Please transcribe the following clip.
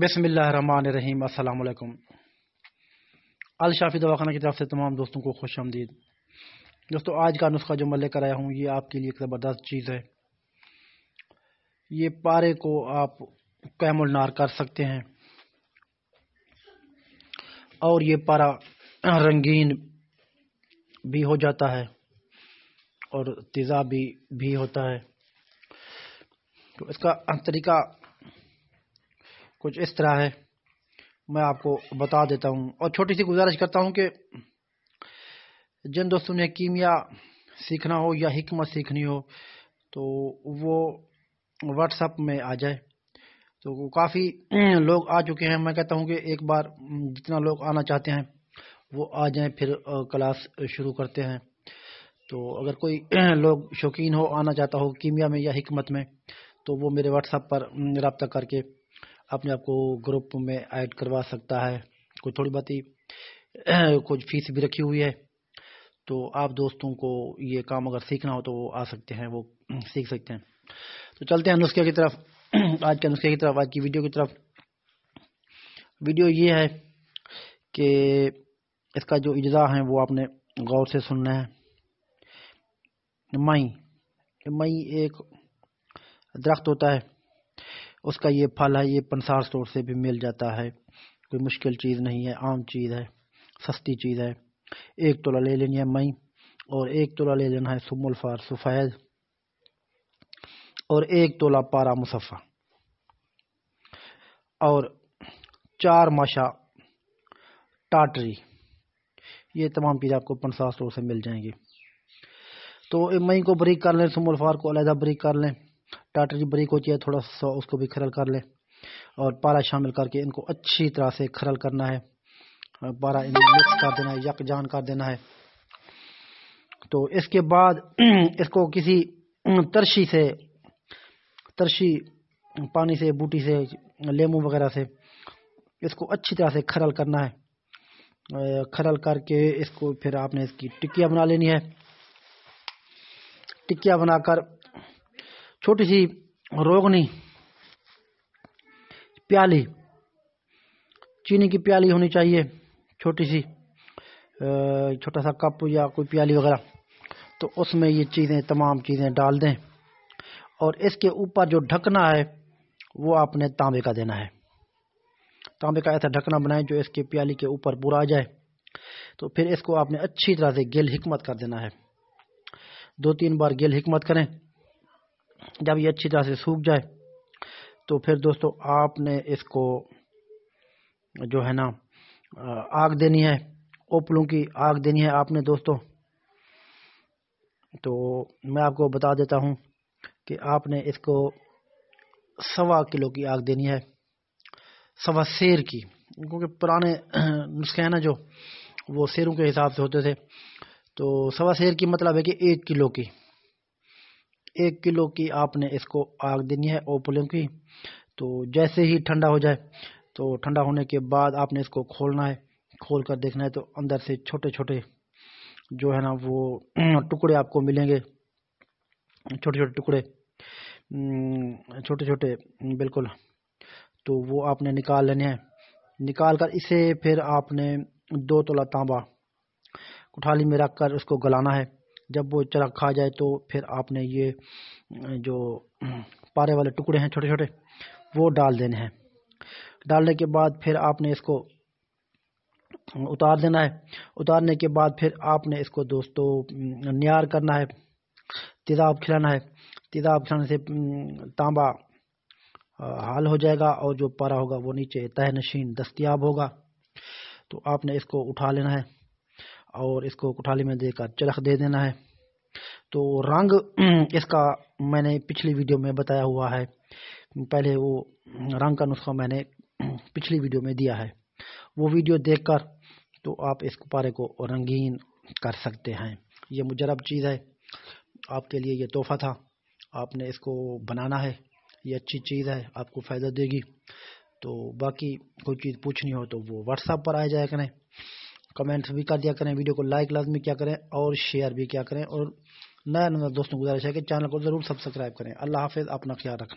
बसमीम अल्लाम अल शाफ़ी दवाखाना की तरफ से तमाम दोस्तों को खुश आमदीद दोस्तों आज का नुस्खा जो मैं लेकर आया हूँ ये आपके लिए एक ज़बरदस्त चीज़ है ये पारे को आप कैमल नार कर सकते हैं और ये पारा रंगीन भी हो जाता है और तेज़ा भी, भी होता है तो इसका तरीका कुछ इस तरह है मैं आपको बता देता हूँ और छोटी सी गुजारिश करता हूँ कि जिन दोस्तों ने कीमिया सीखना हो या हमत सीखनी हो तो वो व्हाट्सअप में आ जाए तो काफ़ी लोग आ चुके हैं मैं कहता हूँ कि एक बार जितना लोग आना चाहते हैं वो आ जाएं फिर क्लास शुरू करते हैं तो अगर कोई लोग शौकीन हो आना चाहता हो कीमिया में या हमत में तो वो मेरे व्हाट्सअप पर रबता करके अपने आप को ग्रुप में ऐड करवा सकता है कोई थोड़ी बहुत ही कुछ फीस भी रखी हुई है तो आप दोस्तों को ये काम अगर सीखना हो तो वो आ सकते हैं वो सीख सकते हैं तो चलते हैं नुस्खे की तरफ आज के नुस्खे की तरफ आज की वीडियो की तरफ वीडियो ये है कि इसका जो इजा है वो आपने गौर से सुनना है मई मई एक दरख्त होता है उसका ये फल है ये पंसार स्टोर से भी मिल जाता है कोई मुश्किल चीज़ नहीं है आम चीज़ है सस्ती चीज़ है एक तोला ले लेनी है मई और एक तोला ले लेना है सुमुलफार सफ़ैद और एक तोला पारा मुसफ़ा और चार माशा टाटरी ये तमाम चीज़ आपको पंसार स्टोर से मिल जाएंगी तो मई को ब्रेक कर लें सुमुलफार को अलहदा ब्रेक कर लें टाटर जी बरीक होती है थोड़ा सा उसको भी खरल कर ले और पारा शामिल करके इनको अच्छी तरह से खरल करना है पारा इनको मिक्स कर देना है यकजान कर देना है तो इसके बाद इसको किसी तरशी से तरशी पानी से बूटी से लेमू वगैरह से इसको अच्छी तरह से खरल करना है खरल करके इसको फिर आपने इसकी टिक्किया बना लेनी है टिक्किया बनाकर छोटी सी रोगनी प्याली चीनी की प्याली होनी चाहिए छोटी सी छोटा सा कप या कोई प्याली वगैरह तो उसमें ये चीज़ें तमाम चीज़ें डाल दें और इसके ऊपर जो ढकना है वो आपने तांबे का देना है तांबे का ऐसा ढकना बनाए जो इसके प्याली के ऊपर पूरा आ जाए तो फिर इसको आपने अच्छी तरह से गिल हिकमत कर देना है दो तीन बार गिल हिकमत करें जब ये अच्छी तरह से सूख जाए तो फिर दोस्तों आपने इसको जो है ना आग देनी है ओपलों की आग देनी है आपने दोस्तों तो मैं आपको बता देता हूँ कि आपने इसको सवा किलो की आग देनी है सवा शेर की क्योंकि पुराने नुस्खे हैं ना जो वो शेरों के हिसाब से होते थे तो सवा शेर की मतलब है कि एक किलो की एक किलो की आपने इसको आग देनी है ओपलों की तो जैसे ही ठंडा हो जाए तो ठंडा होने के बाद आपने इसको खोलना है खोल कर देखना है तो अंदर से छोटे छोटे जो है ना वो टुकड़े आपको मिलेंगे छोटे छोटे टुकड़े हम्म, छोटे छोटे बिल्कुल तो वो आपने निकाल लेने हैं निकाल कर इसे फिर आपने दो तोला तांबा कुठाली में रख कर उसको गलाना है जब वो चरा खा जाए तो फिर आपने ये जो पारे वाले टुकड़े हैं छोटे छोटे वो डाल देने हैं डालने के बाद फिर आपने इसको उतार देना है उतारने के बाद फिर आपने इसको दोस्तों नियार करना है तेज़ाब खिलाना है तेज़ाब खिलाने से तांबा हाल हो जाएगा और जो पारा होगा वो नीचे तह नशीन दस्तियाब होगा तो आपने इसको उठा लेना है और इसको कुठाली में देकर चरख दे देना है तो रंग इसका मैंने पिछली वीडियो में बताया हुआ है पहले वो रंग का नुस्खा मैंने पिछली वीडियो में दिया है वो वीडियो देखकर तो आप इस पारे को रंगीन कर सकते हैं ये मुजरब चीज़ है आपके लिए ये तोहफ़ा था आपने इसको बनाना है ये अच्छी चीज़ है आपको फ़ायदा देगी तो बाकी कोई चीज़ पूछनी हो तो वो व्हाट्सएप पर आ जाएगा करें कमेंट्स भी कर दिया करें वीडियो को लाइक लाजमी क्या करें और शेयर भी क्या करें और नया नया दोस्तों गुजारिश है कि चैनल को ज़रूर सब्सक्राइब करें अल्लाह हाफिज़ अपना ख्याल रखें